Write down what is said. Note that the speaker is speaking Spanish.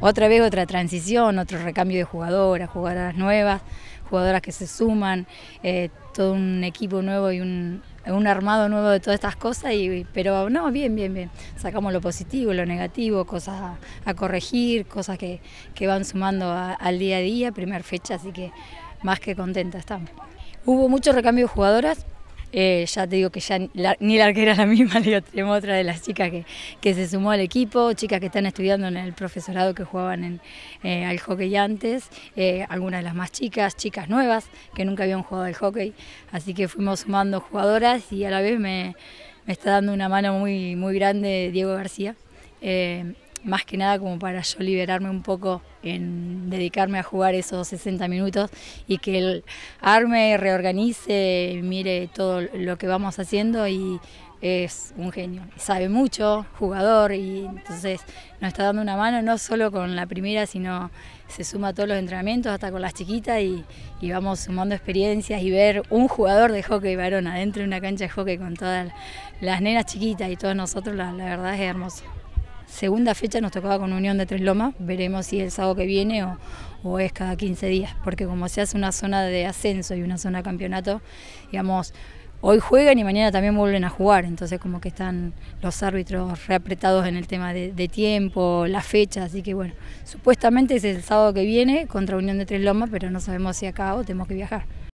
Otra vez otra transición, otro recambio de jugadoras, jugadoras nuevas, jugadoras que se suman, eh, todo un equipo nuevo y un, armado nuevo de todas estas cosas, y, pero no, bien, bien, bien. Sacamos lo positivo, lo negativo, cosas a, corregir, cosas que, van sumando al día a día, primer fecha, así que más que contenta estamos. Hubo muchos recambios de jugadoras, eh, ya te digo que ya ni la, arquera la misma, le tenemos otra de las chicas que, se sumó al equipo, chicas que están estudiando en el profesorado que jugaban en, eh, al hockey antes, eh, algunas de las más chicas, chicas nuevas que nunca habían jugado al hockey, así que fuimos sumando jugadoras y a la vez me, está dando una mano muy, muy grande Diego García más que nada como para yo liberarme un poco en dedicarme a jugar esos 60 minutos y que él arme, reorganice, mire todo lo que vamos haciendo y es un genio, sabe mucho, jugador y entonces nos está dando una mano no solo con la primera, sino se suma a todos los entrenamientos, hasta con las chiquitas y, vamos sumando experiencias y ver un jugador de hockey varón adentro de una cancha de hockey con todas las nenas chiquitas y todos nosotros, la verdad es hermoso segunda fecha nos tocaba con Unión de Tres Lomas, veremos si el sábado que viene o, es cada 15 días, porque como se hace una zona de ascenso y una zona de campeonato, digamos, hoy juegan y mañana también vuelven a jugar, entonces como que están los árbitros reapretados en el tema de, de tiempo, la fecha, así que bueno, supuestamente es el sábado que viene contra Unión de Tres Lomas, pero no sabemos si acá o tenemos que viajar.